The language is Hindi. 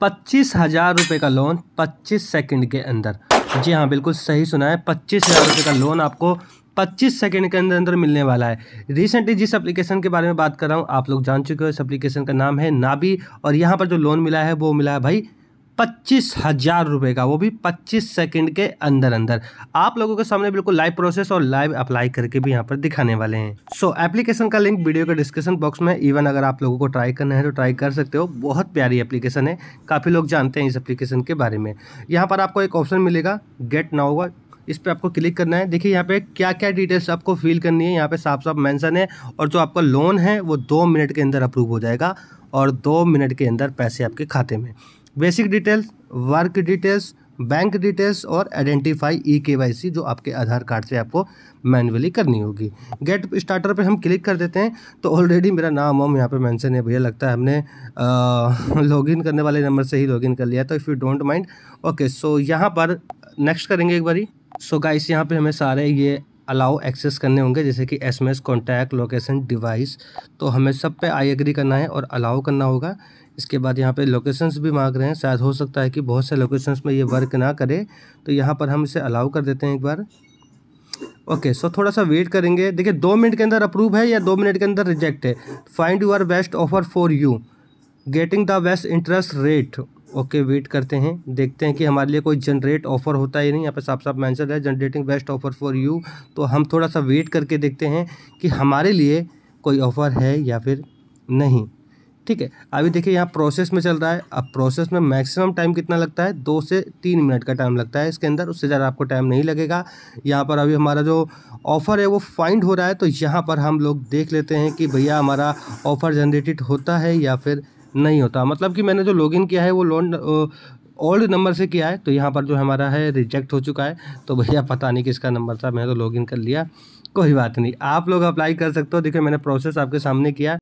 पच्चीस हज़ार रुपये का लोन पच्चीस सेकंड के अंदर जी हाँ बिल्कुल सही सुना है पच्चीस हज़ार रुपये का लोन आपको पच्चीस सेकंड के अंदर अंदर मिलने वाला है रिसेंटली जिस एप्लीकेशन के बारे में बात कर रहा हूँ आप लोग जान चुके हो इस एप्लीकेशन का नाम है नाबी और यहाँ पर जो लोन मिला है वो मिला है भाई पच्चीस हज़ार रुपये का वो भी पच्चीस सेकंड के अंदर अंदर आप लोगों के सामने बिल्कुल लाइव प्रोसेस और लाइव अप्लाई करके भी यहाँ पर दिखाने वाले हैं सो so, एप्लीकेशन का लिंक वीडियो के डिस्क्रिप्शन बॉक्स में इवन अगर आप लोगों को ट्राई करना है तो ट्राई कर सकते हो बहुत प्यारी एप्लीकेशन है काफ़ी लोग जानते हैं इस एप्लीकेशन के बारे में यहाँ पर आपको एक ऑप्शन मिलेगा गेट ना होगा इस पर आपको क्लिक करना है देखिए यहाँ पे क्या क्या डिटेल्स आपको फिल करनी है यहाँ पे साफ साफ मेंशन है और जो आपका लोन है वो दो मिनट के अंदर अप्रूव हो जाएगा और दो मिनट के अंदर पैसे आपके खाते में basic details work details bank details और आइडेंटिफाई ई के वाई सी जो आपके आधार कार्ड से आपको मैनुअली करनी होगी गेट स्टार्टर पे हम क्लिक कर देते हैं तो ऑलरेडी मेरा नाम वाम यहाँ पे मेंशन है भैया लगता है हमने लॉगिन करने वाले नंबर से ही लॉगिन कर लिया तो if you don't mind okay so यहाँ पर नेक्स्ट करेंगे एक बारी सो गाइस यहाँ पे हमें सारे ये अलाउ एक्सेस करने होंगे जैसे कि S M S contact location device तो हमें सब पे आई एग्री करना है और अलाउ करना होगा इसके बाद यहाँ पे लोकेशंस भी मांग रहे हैं शायद हो सकता है कि बहुत से लोकेशंस में ये वर्क ना करे तो यहाँ पर हम इसे अलाउ कर देते हैं एक बार ओके सो थोड़ा सा वेट करेंगे देखिए दो मिनट के अंदर अप्रूव है या दो मिनट के अंदर रिजेक्ट है find your best offer for you getting the best interest rate okay wait करते हैं देखते हैं कि हमारे लिए कोई जनरेट ऑफर होता ही नहीं यहाँ पे साफ साफ मैंशन है generating best offer for you तो हम थोड़ा सा वेट करके देखते हैं कि हमारे लिए कोई ऑफ़र है या फिर नहीं ठीक है अभी देखिए यहाँ प्रोसेस में चल रहा है अब प्रोसेस में मैक्सिमम टाइम कितना लगता है दो से तीन मिनट का टाइम लगता है इसके अंदर उससे ज़्यादा आपको टाइम नहीं लगेगा यहाँ पर अभी हमारा जो ऑफ़र है वो फाइंड हो रहा है तो यहाँ पर हम लोग देख लेते हैं कि भैया हमारा ऑफ़र जनरेटेड होता है या फिर नहीं होता मतलब कि मैंने जो लॉगिन किया है वो लोन ओल्ड नंबर से किया है तो यहाँ पर जो हमारा है रिजेक्ट हो चुका है तो भैया पता नहीं किसका नंबर था मैंने तो लॉगिन कर लिया कोई बात नहीं आप लोग अप्लाई कर सकते हो देखिए मैंने प्रोसेस आपके सामने किया